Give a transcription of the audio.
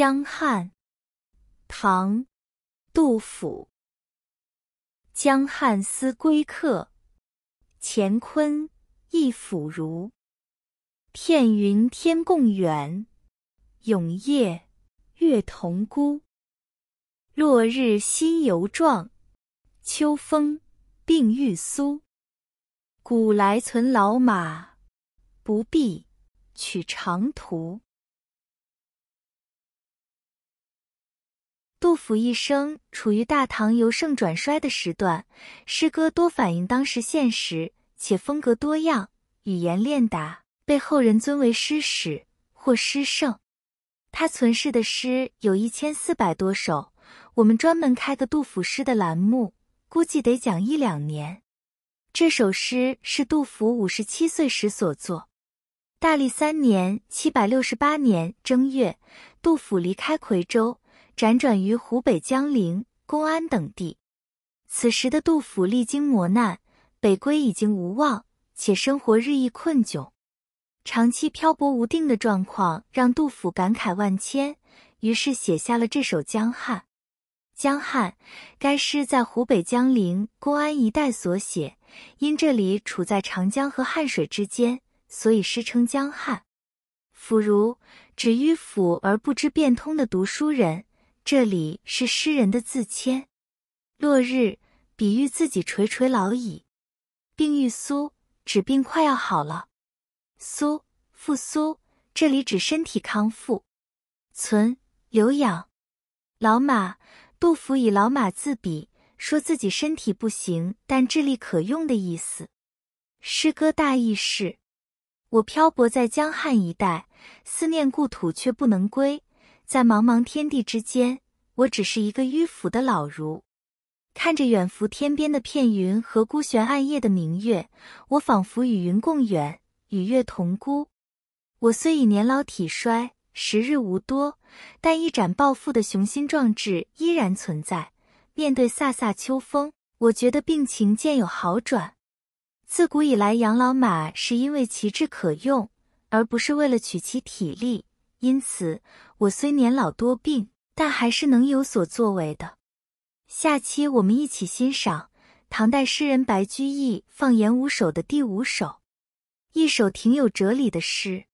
江汉，唐，杜甫。江汉思归客，乾坤亦复如。片云天共远，永夜月同孤。落日心游壮，秋风病欲苏。古来存老马，不必取长途。杜甫一生处于大唐由盛转衰的时段，诗歌多反映当时现实，且风格多样，语言练达，被后人尊为诗史或诗圣。他存世的诗有一千四百多首，我们专门开个杜甫诗的栏目，估计得讲一两年。这首诗是杜甫五十七岁时所作，大历三年（七百六十八年）正月，杜甫离开夔州。辗转于湖北江陵、公安等地，此时的杜甫历经磨难，北归已经无望，且生活日益困窘。长期漂泊无定的状况让杜甫感慨万千，于是写下了这首《江汉》。江汉，该诗在湖北江陵、公安一带所写，因这里处在长江和汉水之间，所以诗称江汉。甫儒，指迂腐而不知变通的读书人。这里是诗人的自谦，落日比喻自己垂垂老矣，病愈苏指病快要好了，苏复苏，这里指身体康复，存留养。老马，杜甫以老马自比，说自己身体不行，但智力可用的意思。诗歌大意是：我漂泊在江汉一带，思念故土却不能归。在茫茫天地之间，我只是一个迂腐的老儒。看着远浮天边的片云和孤悬暗夜的明月，我仿佛与云共远，与月同孤。我虽已年老体衰，时日无多，但一展抱负的雄心壮志依然存在。面对飒飒秋风，我觉得病情渐有好转。自古以来，养老马是因为其志可用，而不是为了取其体力。因此，我虽年老多病，但还是能有所作为的。下期我们一起欣赏唐代诗人白居易放言五首的第五首，一首挺有哲理的诗。